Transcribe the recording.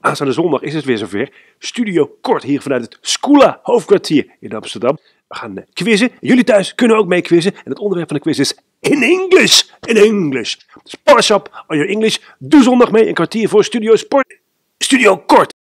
Aanstaande zondag is het weer zover. Studio Kort hier vanuit het Scula hoofdkwartier in Amsterdam. We gaan eh, quizzen. Jullie thuis kunnen ook mee quizzen. En het onderwerp van de quiz is in English. In English. Dus up on your English. Doe zondag mee. Een kwartier voor Studio Sport. Studio Kort.